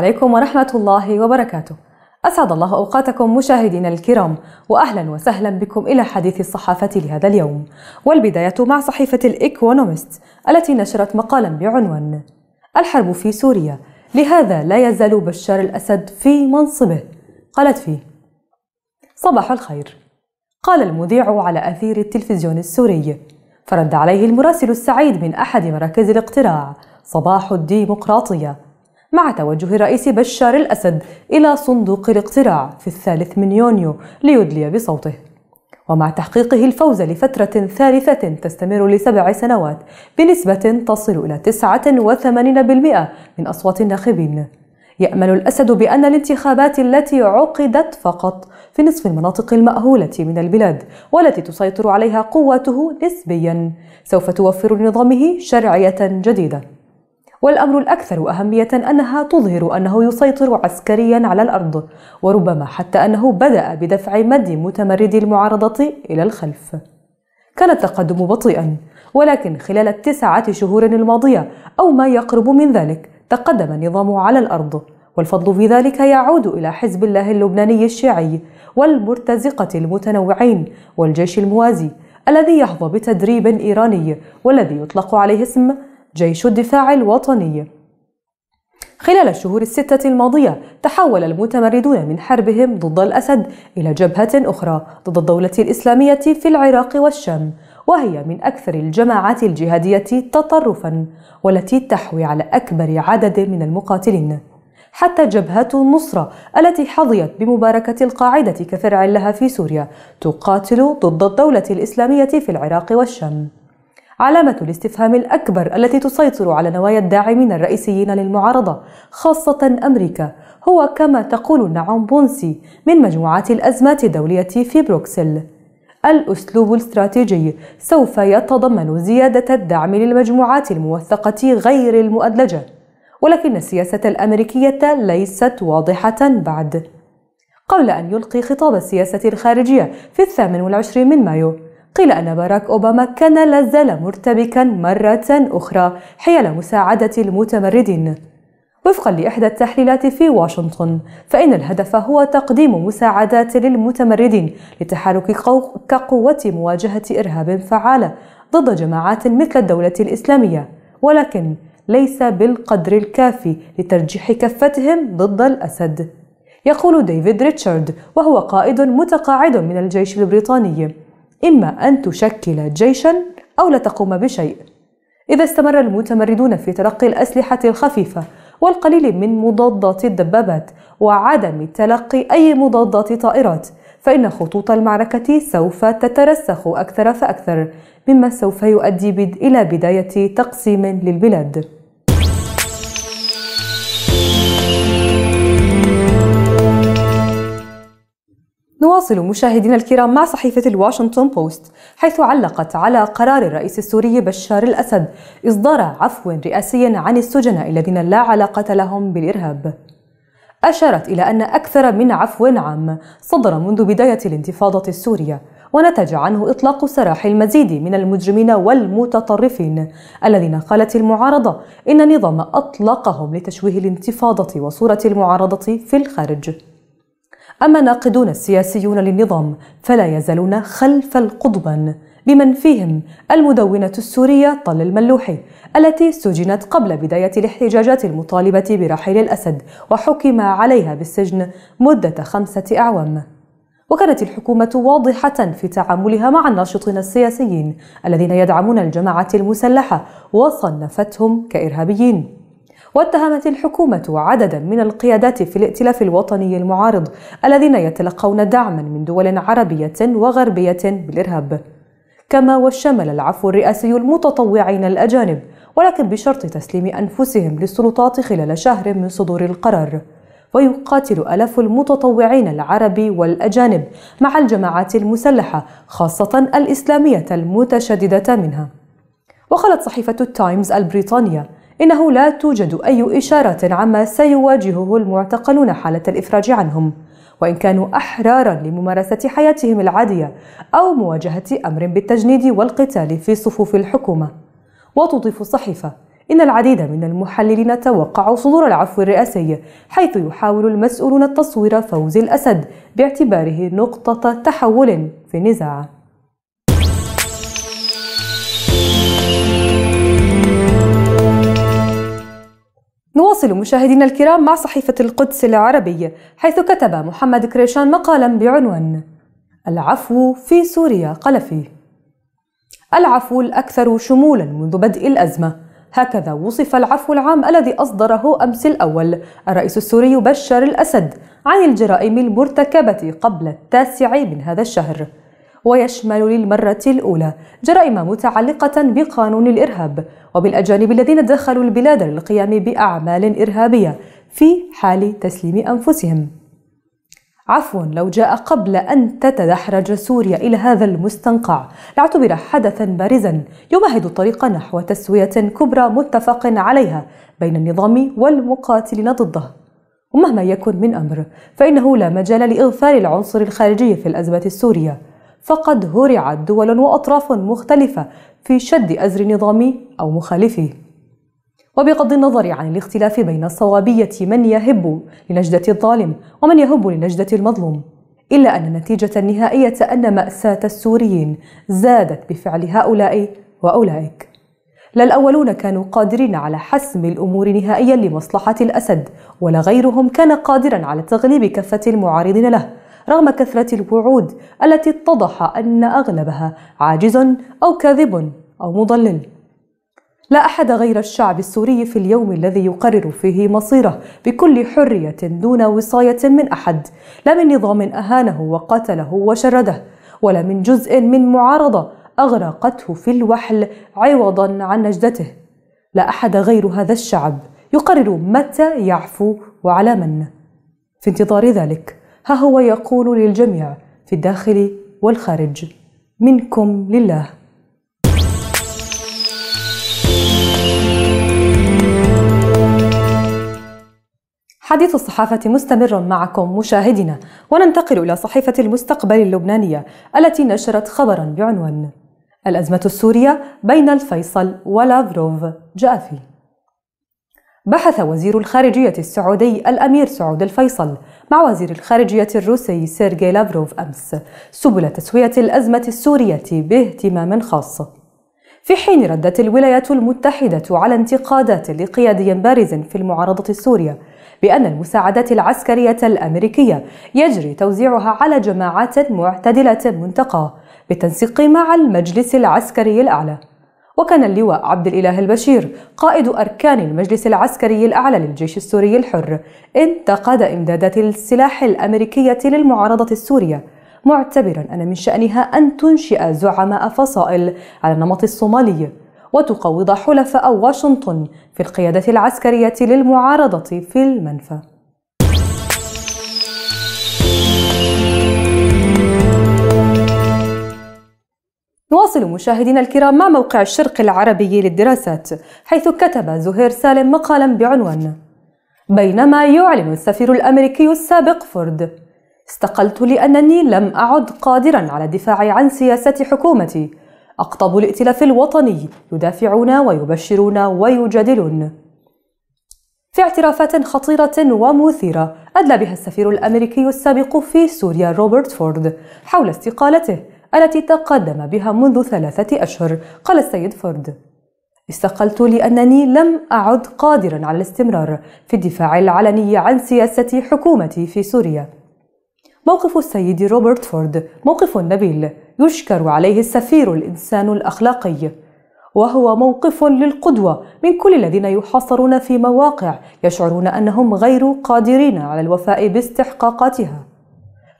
عليكم ورحمة الله وبركاته أسعد الله أوقاتكم مشاهدينا الكرام وأهلا وسهلا بكم إلى حديث الصحافة لهذا اليوم والبداية مع صحيفة الإيكونومست التي نشرت مقالا بعنوان الحرب في سوريا لهذا لا يزال بشار الأسد في منصبه قالت فيه صباح الخير قال المذيع على أثير التلفزيون السوري فرد عليه المراسل السعيد من أحد مراكز الاقتراع صباح الديمقراطية مع توجه الرئيس بشار الأسد إلى صندوق الاقتراع في الثالث من يونيو ليدلي بصوته ومع تحقيقه الفوز لفترة ثالثة تستمر لسبع سنوات بنسبة تصل إلى 89% من أصوات الناخبين يأمل الأسد بأن الانتخابات التي عقدت فقط في نصف المناطق المأهولة من البلاد والتي تسيطر عليها قوته نسبيا سوف توفر لنظامه شرعية جديدة والأمر الأكثر أهمية أنها تظهر أنه يسيطر عسكريا على الأرض وربما حتى أنه بدأ بدفع مد متمردي المعارضة إلى الخلف كان التقدم بطيئا ولكن خلال التسعة شهور الماضية أو ما يقرب من ذلك تقدم النظام على الأرض والفضل في ذلك يعود إلى حزب الله اللبناني الشيعي والمرتزقة المتنوعين والجيش الموازي الذي يحظى بتدريب إيراني والذي يطلق عليه اسم جيش الدفاع الوطني خلال الشهور الستة الماضية تحول المتمردون من حربهم ضد الأسد إلى جبهة أخرى ضد الدولة الإسلامية في العراق والشام وهي من أكثر الجماعات الجهادية تطرفا والتي تحوي على أكبر عدد من المقاتلين حتى جبهة النصرة التي حظيت بمباركة القاعدة كفرع لها في سوريا تقاتل ضد الدولة الإسلامية في العراق والشام علامة الاستفهام الأكبر التي تسيطر على نوايا الداعمين الرئيسيين للمعارضة خاصة أمريكا هو كما تقول نعوم بونسي من مجموعة الأزمات الدولية في بروكسل الأسلوب الاستراتيجي سوف يتضمن زيادة الدعم للمجموعات الموثقة غير المؤدلجة ولكن السياسة الأمريكية ليست واضحة بعد قبل أن يلقي خطاب السياسة الخارجية في الثامن والعشرين من مايو قيل أن باراك أوباما كان لازال مرتبكا مرة أخرى حيال مساعدة المتمردين وفقا لإحدى التحليلات في واشنطن فإن الهدف هو تقديم مساعدات للمتمردين لتحرك كقوة مواجهة إرهاب فعالة ضد جماعات مثل الدولة الإسلامية ولكن ليس بالقدر الكافي لترجيح كفتهم ضد الأسد يقول ديفيد ريتشارد وهو قائد متقاعد من الجيش البريطاني إما أن تشكل جيشا أو لا تقوم بشيء إذا استمر المتمردون في تلقي الأسلحة الخفيفة والقليل من مضادات الدبابات وعدم تلقي أي مضادات طائرات فإن خطوط المعركة سوف تترسخ أكثر فأكثر مما سوف يؤدي إلى بداية تقسيم للبلاد نواصل مشاهدينا الكرام مع صحيفة الواشنطن بوست حيث علقت على قرار الرئيس السوري بشار الأسد إصدار عفو رئاسي عن السجناء الذين لا علاقة لهم بالإرهاب أشارت إلى أن أكثر من عفو عام صدر منذ بداية الانتفاضة السورية ونتج عنه إطلاق سراح المزيد من المجرمين والمتطرفين الذين قالت المعارضة إن النظام أطلقهم لتشويه الانتفاضة وصورة المعارضة في الخارج أما الناقدون السياسيون للنظام فلا يزالون خلف القضبان بمن فيهم المدونة السورية طل الملوحي التي سجنت قبل بداية الاحتجاجات المطالبة برحيل الأسد وحكم عليها بالسجن مدة خمسة أعوام وكانت الحكومة واضحة في تعاملها مع الناشطين السياسيين الذين يدعمون الجماعة المسلحة وصنفتهم كإرهابيين واتهمت الحكومة عددا من القيادات في الائتلاف الوطني المعارض الذين يتلقون دعما من دول عربية وغربية بالإرهاب كما وشمل العفو الرئاسي المتطوعين الأجانب ولكن بشرط تسليم أنفسهم للسلطات خلال شهر من صدور القرار ويقاتل ألاف المتطوعين العرب والأجانب مع الجماعات المسلحة خاصة الإسلامية المتشددة منها وقالت صحيفة التايمز البريطانية إنه لا توجد أي إشارة عما سيواجهه المعتقلون حالة الإفراج عنهم وإن كانوا أحرارا لممارسة حياتهم العادية أو مواجهة أمر بالتجنيد والقتال في صفوف الحكومة وتضيف الصحيفة إن العديد من المحللين توقعوا صدور العفو الرئاسي حيث يحاول المسؤولون تصوير فوز الأسد باعتباره نقطة تحول في النزاع نواصل مشاهدينا الكرام مع صحيفة القدس العربية حيث كتب محمد كريشان مقالا بعنوان العفو في سوريا قلفي العفو الأكثر شمولا منذ بدء الأزمة هكذا وصف العفو العام الذي أصدره أمس الأول الرئيس السوري بشار الأسد عن الجرائم المرتكبة قبل التاسع من هذا الشهر ويشمل للمرة الأولى جرائم متعلقة بقانون الإرهاب وبالأجانب الذين دخلوا البلاد للقيام بأعمال إرهابية في حال تسليم أنفسهم عفوا لو جاء قبل أن تتدحرج سوريا إلى هذا المستنقع لاعتبر حدثا بارزا يمهد الطريق نحو تسوية كبرى متفق عليها بين النظام والمقاتلين ضده ومهما يكن من أمر فإنه لا مجال لإغفال العنصر الخارجي في الأزمة السورية فقد هرعت دول وأطراف مختلفة في شد أزر نظامي أو مخالفه وبغض النظر عن الاختلاف بين الصوابية من يهب لنجدة الظالم ومن يهب لنجدة المظلوم إلا أن النتيجة النهائية أن مأساة السوريين زادت بفعل هؤلاء وأولئك لا الأولون كانوا قادرين على حسم الأمور نهائيا لمصلحة الأسد ولا غيرهم كان قادرا على تغليب كفة المعارضين له رغم كثرة الوعود التي اتضح أن أغلبها عاجز أو كاذب أو مضلل لا أحد غير الشعب السوري في اليوم الذي يقرر فيه مصيره بكل حرية دون وصاية من أحد لا من نظام أهانه وقتله وشرده ولا من جزء من معارضة أغرقته في الوحل عوضا عن نجدته لا أحد غير هذا الشعب يقرر متى يعفو وعلى من في انتظار ذلك ها هو يقول للجميع في الداخل والخارج منكم لله حديث الصحافة مستمر معكم مشاهدينا وننتقل إلى صحيفة المستقبل اللبنانية التي نشرت خبرا بعنوان الأزمة السورية بين الفيصل ولافروف جاء فيه بحث وزير الخارجية السعودي الأمير سعود الفيصل مع وزير الخارجية الروسي سيرجي لافروف أمس سبل تسوية الأزمة السورية باهتمام خاص في حين ردت الولايات المتحدة على انتقادات لقيادي بارز في المعارضة السورية بأن المساعدات العسكرية الأمريكية يجري توزيعها على جماعات معتدلة منتقاه بالتنسيق مع المجلس العسكري الأعلى وكان اللواء عبد الإله البشير قائد أركان المجلس العسكري الأعلى للجيش السوري الحر انتقد إمدادات السلاح الأمريكية للمعارضة السورية معتبرا أن من شأنها أن تنشئ زعماء فصائل على النمط الصومالي وتقوض حلفاء واشنطن في القيادة العسكرية للمعارضة في المنفى نواصل مشاهدينا الكرام مع موقع الشرق العربي للدراسات حيث كتب زهير سالم مقالا بعنوان بينما يعلن السفير الامريكي السابق فورد استقلت لانني لم اعد قادرا على الدفاع عن سياسه حكومتي اقطب الائتلاف الوطني يدافعون ويبشرون ويجادلون في اعترافات خطيرة ومثيرة أدلى بها السفير الأمريكي السابق في سوريا روبرت فورد حول استقالته التي تقدم بها منذ ثلاثة أشهر قال السيد فورد استقلت لأنني لم أعد قادرا على الاستمرار في الدفاع العلني عن سياسة حكومتي في سوريا موقف السيد روبرت فورد موقف نبيل يشكر عليه السفير الإنسان الأخلاقي وهو موقف للقدوة من كل الذين يحاصرون في مواقع يشعرون أنهم غير قادرين على الوفاء باستحقاقاتها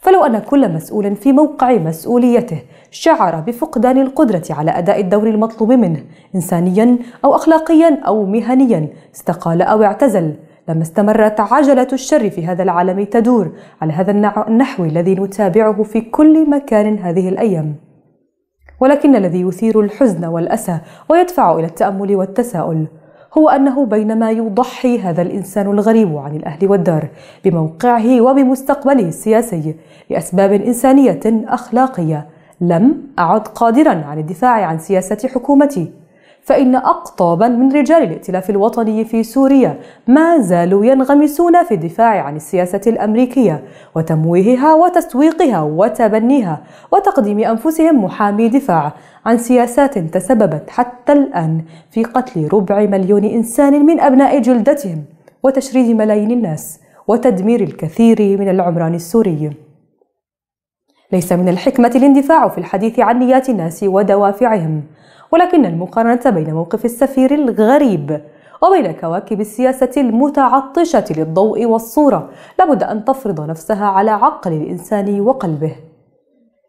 فلو أن كل مسؤول في موقع مسؤوليته شعر بفقدان القدرة على أداء الدور المطلوب منه إنسانيا أو أخلاقيا أو مهنيا استقال أو اعتزل لما استمرت عجلة الشر في هذا العالم تدور على هذا النحو الذي نتابعه في كل مكان هذه الأيام ولكن الذي يثير الحزن والأسى ويدفع إلى التأمل والتساؤل هو أنه بينما يضحي هذا الإنسان الغريب عن الأهل والدار بموقعه وبمستقبله السياسي لأسباب إنسانية أخلاقية لم أعد قادرا على الدفاع عن سياسة حكومتي فإن أقطابا من رجال الائتلاف الوطني في سوريا ما زالوا ينغمسون في الدفاع عن السياسة الأمريكية وتمويهها وتسويقها وتبنيها وتقديم أنفسهم محامي دفاع عن سياسات تسببت حتى الآن في قتل ربع مليون إنسان من أبناء جلدتهم وتشريد ملايين الناس وتدمير الكثير من العمران السوري ليس من الحكمة الاندفاع في الحديث عن نيات الناس ودوافعهم ولكن المقارنة بين موقف السفير الغريب وبين كواكب السياسة المتعطشة للضوء والصورة لابد أن تفرض نفسها على عقل الإنسان وقلبه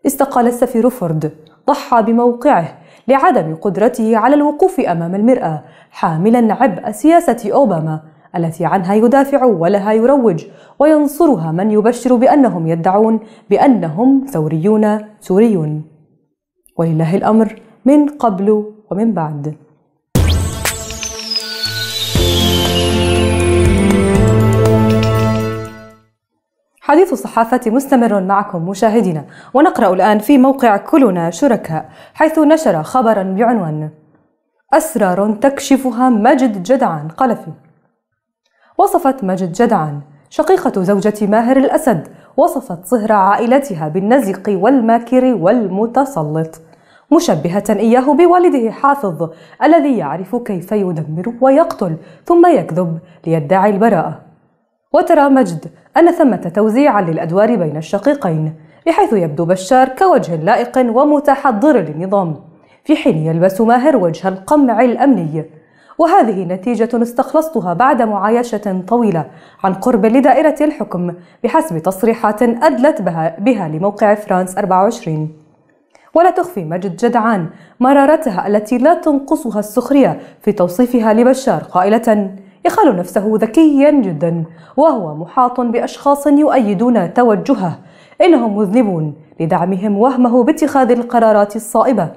استقال السفير فورد ضحى بموقعه لعدم قدرته على الوقوف أمام المرآة حاملا عبء سياسة أوباما التي عنها يدافع ولها يروج وينصرها من يبشر بأنهم يدعون بأنهم ثوريون سوريون ولله الأمر من قبل ومن بعد حديث الصحافة مستمر معكم مشاهدينا ونقرأ الآن في موقع كلنا شركاء حيث نشر خبرا بعنوان أسرار تكشفها مجد جدعان قلفي وصفت مجد جدعان شقيقة زوجة ماهر الأسد وصفت صهر عائلتها بالنزق والماكر والمتسلط مشبهة إياه بوالده حافظ الذي يعرف كيف يدمر ويقتل ثم يكذب ليدعي البراءة وترى مجد أن ثمة توزيعا للأدوار بين الشقيقين بحيث يبدو بشار كوجه لائق ومتحضر للنظام في حين يلبس ماهر وجه القمع الأمني وهذه نتيجة استخلصتها بعد معايشة طويلة عن قرب لدائرة الحكم بحسب تصريحات أدلت بها, بها لموقع فرانس 24 ولا تخفي مجد جدعان مرارتها التي لا تنقصها السخرية في توصيفها لبشار قائلة يخال نفسه ذكيا جدا وهو محاط بأشخاص يؤيدون توجهه إنهم مذنبون لدعمهم وهمه باتخاذ القرارات الصائبة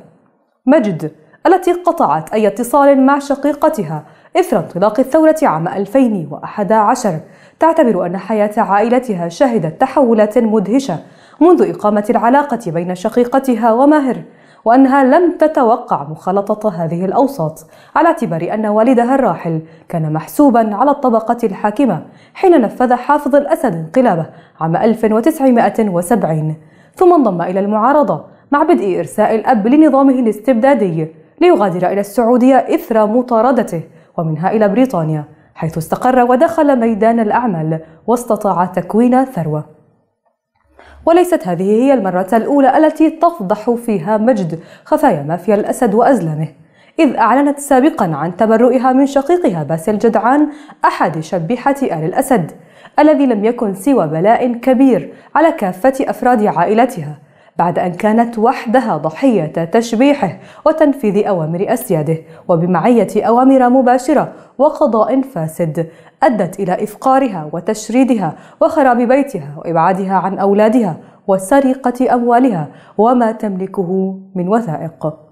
مجد التي قطعت أي اتصال مع شقيقتها إثر انطلاق الثورة عام 2011 تعتبر أن حياة عائلتها شهدت تحولات مدهشة منذ إقامة العلاقة بين شقيقتها وماهر وأنها لم تتوقع مخالطة هذه الأوساط على اعتبار أن والدها الراحل كان محسوبا على الطبقة الحاكمة حين نفذ حافظ الأسد انقلابه عام 1970 ثم انضم إلى المعارضة مع بدء إرساء الأب لنظامه الاستبدادي ليغادر إلى السعودية إثر مطاردته ومنها إلى بريطانيا حيث استقر ودخل ميدان الأعمال واستطاع تكوين ثروة وليست هذه هي المرة الأولى التي تفضح فيها مجد خفايا مافيا الأسد وأزلامه إذ أعلنت سابقا عن تبرؤها من شقيقها باسل جدعان أحد شبيحة آل الأسد الذي لم يكن سوى بلاء كبير على كافة أفراد عائلتها بعد أن كانت وحدها ضحية تشبيحه وتنفيذ أوامر أسياده وبمعية أوامر مباشرة وقضاء فاسد أدت إلى إفقارها وتشريدها وخراب بيتها وإبعادها عن أولادها وسرقة أموالها وما تملكه من وثائق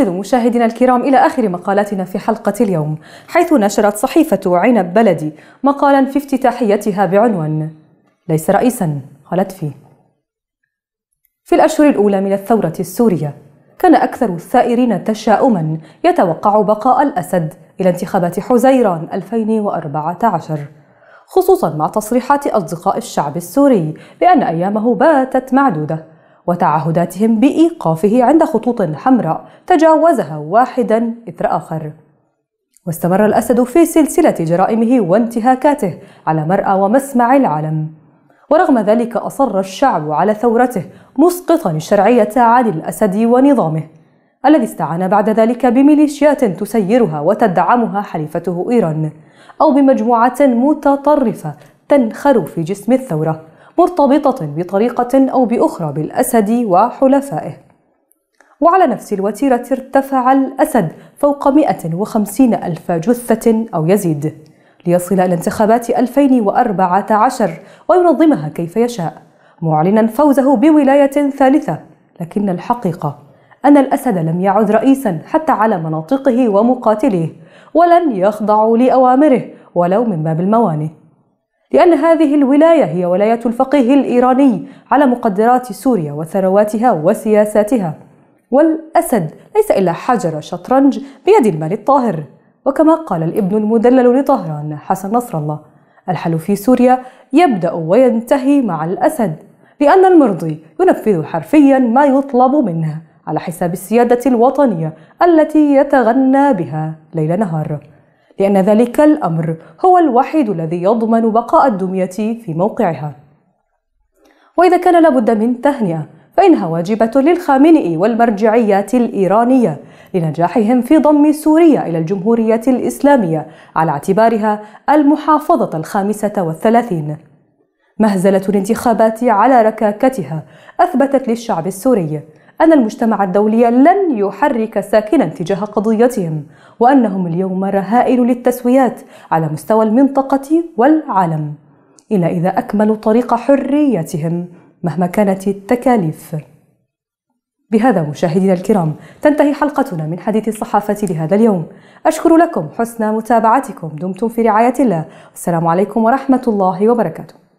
نصل مشاهدينا الكرام إلى آخر مقالاتنا في حلقة اليوم حيث نشرت صحيفة عنب بلدي مقالا في افتتاحيتها بعنوان ليس رئيسا قالت فيه في الأشهر الأولى من الثورة السورية كان أكثر الثائرين تشاؤما يتوقع بقاء الأسد إلى انتخابات حزيران 2014 خصوصا مع تصريحات أصدقاء الشعب السوري بأن أيامه باتت معدودة وتعهداتهم بإيقافه عند خطوط حمراء تجاوزها واحدا إثر آخر واستمر الأسد في سلسلة جرائمه وانتهاكاته على مرأى ومسمع العالم ورغم ذلك أصر الشعب على ثورته مسقطا الشرعية عن الأسد ونظامه الذي استعان بعد ذلك بميليشيات تسيرها وتدعمها حليفته إيران أو بمجموعة متطرفة تنخر في جسم الثورة مرتبطة بطريقة أو بأخرى بالأسد وحلفائه وعلى نفس الوتيرة ارتفع الأسد فوق 150 ألف جثة أو يزيد ليصل إلى انتخابات 2014 وينظمها كيف يشاء معلنا فوزه بولاية ثالثة لكن الحقيقة أن الأسد لم يعد رئيسا حتى على مناطقه ومقاتليه ولن يخضعوا لأوامره ولو من باب الموانئ لأن هذه الولاية هي ولاية الفقيه الإيراني على مقدرات سوريا وثرواتها وسياساتها والأسد ليس إلا حجر شطرنج بيد المال الطاهر وكما قال الابن المدلل لطهران حسن نصر الله الحل في سوريا يبدأ وينتهي مع الأسد لأن المرضي ينفذ حرفيا ما يطلب منه على حساب السيادة الوطنية التي يتغنى بها ليل نهار لأن ذلك الأمر هو الوحيد الذي يضمن بقاء الدمية في موقعها وإذا كان لابد من تهنئة فإنها واجبة للخامنئ والمرجعيات الإيرانية لنجاحهم في ضم سوريا إلى الجمهورية الإسلامية على اعتبارها المحافظة الخامسة والثلاثين مهزلة الانتخابات على ركاكتها أثبتت للشعب السوري أن المجتمع الدولي لن يحرك ساكنا تجاه قضيتهم وأنهم اليوم رهائن للتسويات على مستوى المنطقة والعالم إلا إذا أكملوا طريق حريتهم مهما كانت التكاليف بهذا مشاهدينا الكرام تنتهي حلقتنا من حديث الصحافة لهذا اليوم أشكر لكم حسن متابعتكم دمتم في رعاية الله والسلام عليكم ورحمة الله وبركاته